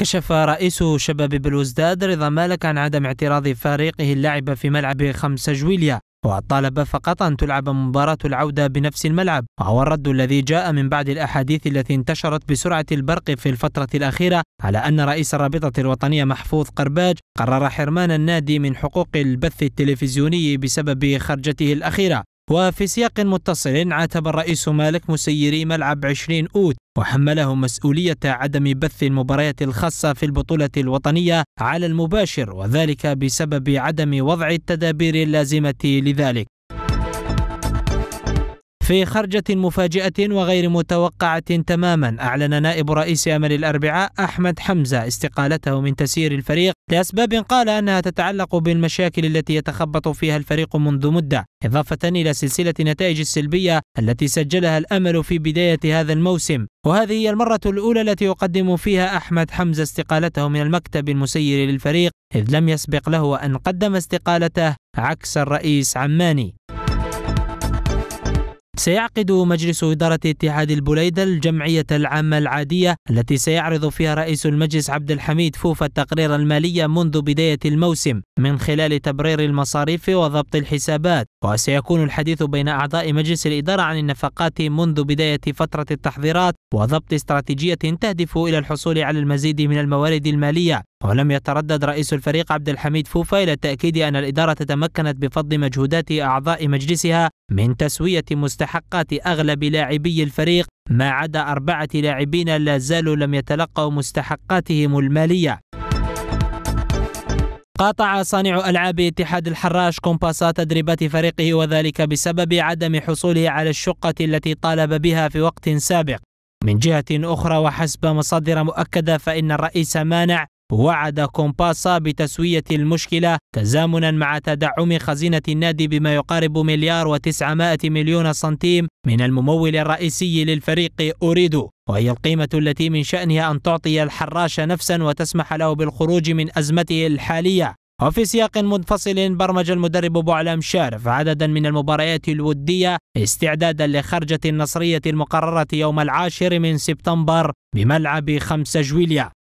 كشف رئيس شباب بلوزداد رضا مالك عن عدم اعتراض فريقه اللعب في ملعب خمسة جويليا وطالب فقط أن تلعب مباراة العودة بنفس الملعب وهو الرد الذي جاء من بعد الأحاديث التي انتشرت بسرعة البرق في الفترة الأخيرة على أن رئيس الرابطة الوطنية محفوظ قرباج قرر حرمان النادي من حقوق البث التلفزيوني بسبب خرجته الأخيرة وفي سياق متصل عاتب الرئيس مالك مسيري ملعب 20 أوت وحمله مسؤولية عدم بث المباريات الخاصة في البطولة الوطنية على المباشر وذلك بسبب عدم وضع التدابير اللازمة لذلك في خرجة مفاجئة وغير متوقعة تماما أعلن نائب رئيس أمل الأربعاء أحمد حمزة استقالته من تسيير الفريق لأسباب قال أنها تتعلق بالمشاكل التي يتخبط فيها الفريق منذ مدة إضافة إلى سلسلة نتائج السلبية التي سجلها الأمل في بداية هذا الموسم وهذه هي المرة الأولى التي يقدم فيها أحمد حمزة استقالته من المكتب المسير للفريق إذ لم يسبق له أن قدم استقالته عكس الرئيس عماني سيعقد مجلس إدارة اتحاد البليدة الجمعية العامة العادية التي سيعرض فيها رئيس المجلس عبد الحميد فوفا التقرير المالي منذ بداية الموسم من خلال تبرير المصاريف وضبط الحسابات وسيكون الحديث بين أعضاء مجلس الإدارة عن النفقات منذ بداية فترة التحضيرات وضبط استراتيجية تهدف إلى الحصول على المزيد من الموارد المالية ولم يتردد رئيس الفريق عبد الحميد فوفا إلى التأكيد أن الإدارة تمكنت بفضل مجهودات أعضاء مجلسها من تسوية مستحقات أغلب لاعبي الفريق ما عدا أربعة لاعبين لا زالوا لم يتلقوا مستحقاتهم المالية قاطع صانع ألعاب اتحاد الحراش كومباسا تدريبات فريقه وذلك بسبب عدم حصوله على الشقة التي طالب بها في وقت سابق من جهة أخرى وحسب مصادر مؤكدة فإن الرئيس مانع وعد كومباسا بتسوية المشكلة تزامنا مع تدعم خزينة النادي بما يقارب مليار وتسعمائة مليون سنتيم من الممول الرئيسي للفريق أريدو وهي القيمة التي من شأنها أن تعطي الحراش نفسا وتسمح له بالخروج من أزمته الحالية وفي سياق منفصل برمج المدرب بوعلام شارف عددا من المباريات الودية استعدادا لخرجة النصرية المقررة يوم العاشر من سبتمبر بملعب خمسة جويليا